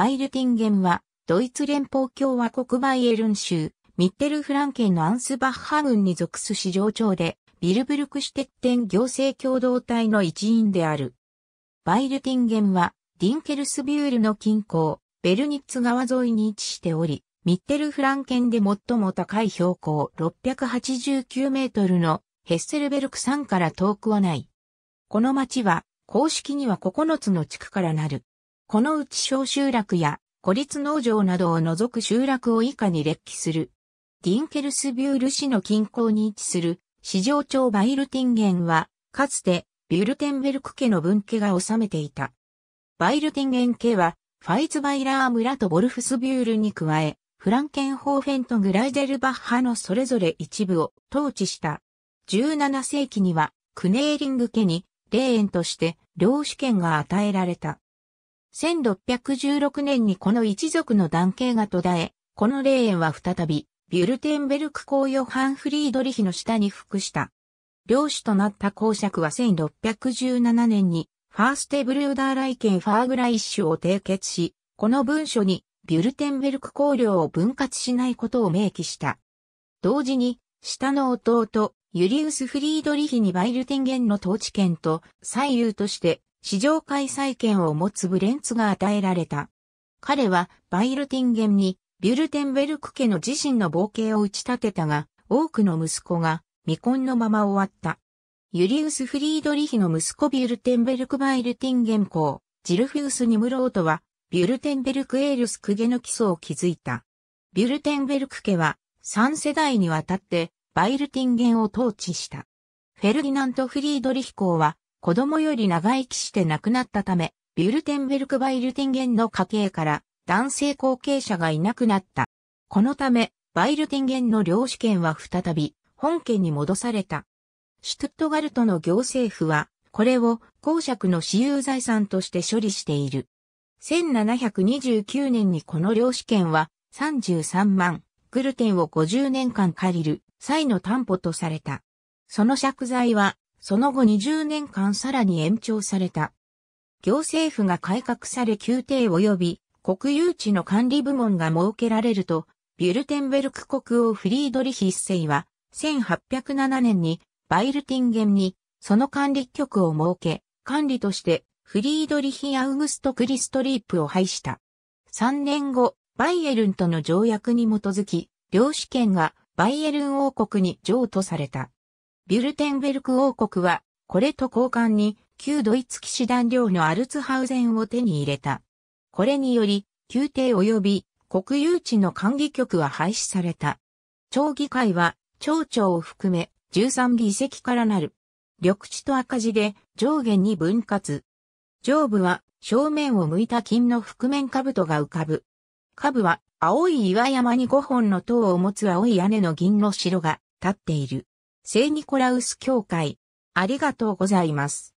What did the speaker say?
バイルティンゲンは、ドイツ連邦共和国バイエルン州、ミッテルフランケンのアンスバッハ軍に属す市場長で、ビルブルクシュテッテン行政共同体の一員である。バイルティンゲンは、ディンケルスビュールの近郊、ベルニッツ川沿いに位置しており、ミッテルフランケンで最も高い標高689メートルのヘッセルベルク山から遠くはない。この町は公式には9つの地区からなる。このうち小集落や孤立農場などを除く集落を以下に列記する。ディンケルスビュール市の近郊に位置する市場町バイルティンゲンは、かつてビュルテンベルク家の分家が治めていた。バイルティンゲン家は、ファイツバイラー村とボルフスビュールに加え、フランケンホーフェンとグライデルバッハのそれぞれ一部を統治した。17世紀には、クネーリング家に、霊園として領主権が与えられた。1616年にこの一族の男系が途絶え、この霊園は再び、ビュルテンベルク公ヨハン・フリードリヒの下に服した。領主となった公爵は1617年に、ファーステブルーダー来県ファーグライッシュを締結し、この文書に、ビュルテンベルク公領を分割しないことを明記した。同時に、下の弟、ユリウス・フリードリヒにバイルテンゲンの統治権と、左右として、市場開催権を持つブレンツが与えられた。彼はバイルティンゲンにビュルテンベルク家の自身の冒険を打ち立てたが、多くの息子が未婚のまま終わった。ユリウス・フリードリヒの息子ビュルテンベルク・バイルティンゲン公、ジルフィウス・ニムロートは、ビュルテンベルク・エールス・クゲの基礎を築いた。ビュルテンベルク家は、3世代にわたって、バイルティンゲンを統治した。フェルディナント・フリードリヒ公は、子供より長生きして亡くなったため、ビュルテンベルク・バイルティンゲンの家系から男性後継者がいなくなった。このため、バイルティンゲンの領主権は再び本家に戻された。シュトゥットガルトの行政府は、これを公爵の私有財産として処理している。1729年にこの領主権は33万グルテンを50年間借りる際の担保とされた。その借財はその後20年間さらに延長された。行政府が改革され宮廷及び国有地の管理部門が設けられると、ビュルテンベルク国王フリードリヒ一世は、1807年にバイルティンゲンにその管理局を設け、管理としてフリードリヒ・アウグスト・クリストリープを廃した。3年後、バイエルンとの条約に基づき、領主権がバイエルン王国に譲渡された。ビュルテンベルク王国は、これと交換に、旧ドイツ騎士団領のアルツハウゼンを手に入れた。これにより、宮廷及び国有地の管理局は廃止された。町議会は、町長を含め13議席からなる。緑地と赤字で上下に分割。上部は正面を向いた金の覆面兜が浮かぶ。兜は青い岩山に5本の塔を持つ青い屋根の銀の城が立っている。聖ニコラウス教会。ありがとうございます。